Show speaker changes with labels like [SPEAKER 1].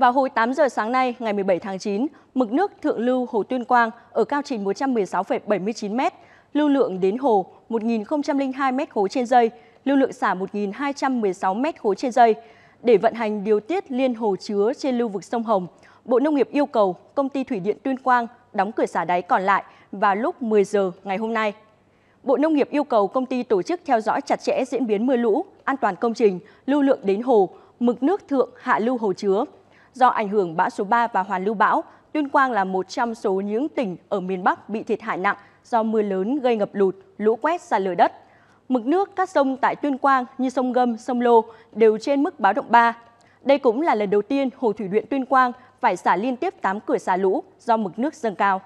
[SPEAKER 1] Vào hồi 8 giờ sáng nay, ngày 17 tháng 9, mực nước thượng lưu hồ Tuyên Quang ở cao trình 116,79 m, lưu lượng đến hồ 1.002 m khối trên dây, lưu lượng xả 1.216 m khối trên dây. Để vận hành điều tiết liên hồ chứa trên lưu vực sông Hồng, Bộ Nông nghiệp yêu cầu công ty thủy điện Tuyên Quang đóng cửa xả đáy còn lại vào lúc 10 giờ ngày hôm nay. Bộ Nông nghiệp yêu cầu công ty tổ chức theo dõi chặt chẽ diễn biến mưa lũ, an toàn công trình, lưu lượng đến hồ, mực nước thượng hạ lưu hồ chứa, Do ảnh hưởng bão số 3 và hoàn lưu bão, Tuyên Quang là một trong số những tỉnh ở miền Bắc bị thiệt hại nặng do mưa lớn gây ngập lụt, lũ quét sạt lở đất. Mực nước các sông tại Tuyên Quang như sông Gâm, sông Lô đều trên mức báo động 3. Đây cũng là lần đầu tiên Hồ Thủy điện Tuyên Quang phải xả liên tiếp 8 cửa xả lũ do mực nước dâng cao.